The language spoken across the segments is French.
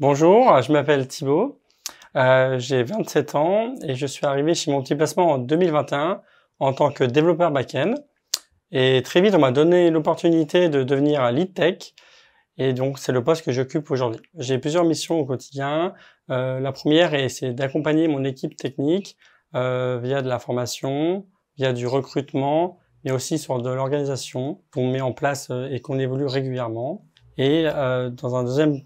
Bonjour, je m'appelle Thibaut, euh, j'ai 27 ans et je suis arrivé chez mon petit placement en 2021 en tant que développeur back-end. Et très vite, on m'a donné l'opportunité de devenir lead tech. Et donc, c'est le poste que j'occupe aujourd'hui. J'ai plusieurs missions au quotidien. Euh, la première, c'est d'accompagner mon équipe technique euh, via de la formation, via du recrutement, mais aussi sur de l'organisation qu'on met en place euh, et qu'on évolue régulièrement. Et dans un deuxième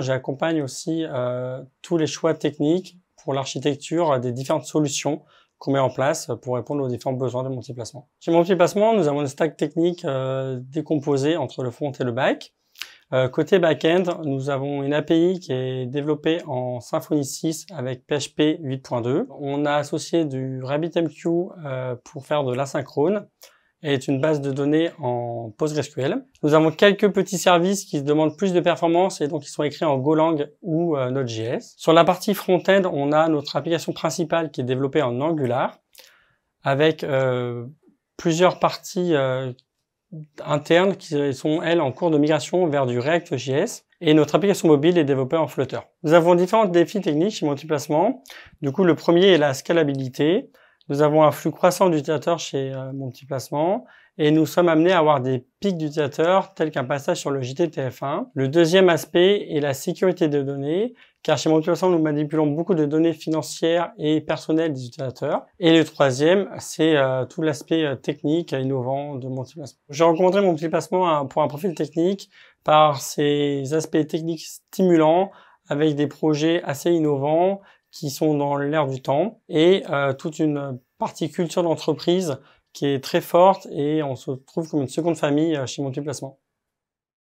j'accompagne aussi euh, tous les choix techniques pour l'architecture euh, des différentes solutions qu'on met en place euh, pour répondre aux différents besoins de multiplacement. Chez multiplacement, nous avons une stack technique euh, décomposée entre le front et le back. Euh, côté back-end, nous avons une API qui est développée en Symfony 6 avec PHP 8.2. On a associé du RabbitMQ euh, pour faire de l'asynchrone est une base de données en PostgreSQL. Nous avons quelques petits services qui demandent plus de performance et donc ils sont écrits en Golang ou euh, Node.js. Sur la partie front-end, on a notre application principale qui est développée en Angular avec euh, plusieurs parties euh, internes qui sont, elles, en cours de migration vers du React.js et notre application mobile est développée en Flutter. Nous avons différents défis techniques chez Multiplacement. Du coup, le premier est la scalabilité. Nous avons un flux croissant d'utilisateurs chez Monty euh, Mon Petit Placement et nous sommes amenés à avoir des pics d'utilisateurs tels qu'un passage sur le JTTF1. Le deuxième aspect est la sécurité des données, car chez Mon Placement, nous manipulons beaucoup de données financières et personnelles des utilisateurs. Et le troisième, c'est euh, tout l'aspect technique technique innovant de Mon Placement. J'ai rencontré Mon Petit Placement pour un profil technique par ses aspects techniques stimulants avec des projets assez innovants qui sont dans l'air du temps et euh, toute une partie culture d'entreprise qui est très forte et on se trouve comme une seconde famille euh, chez Monty Placement.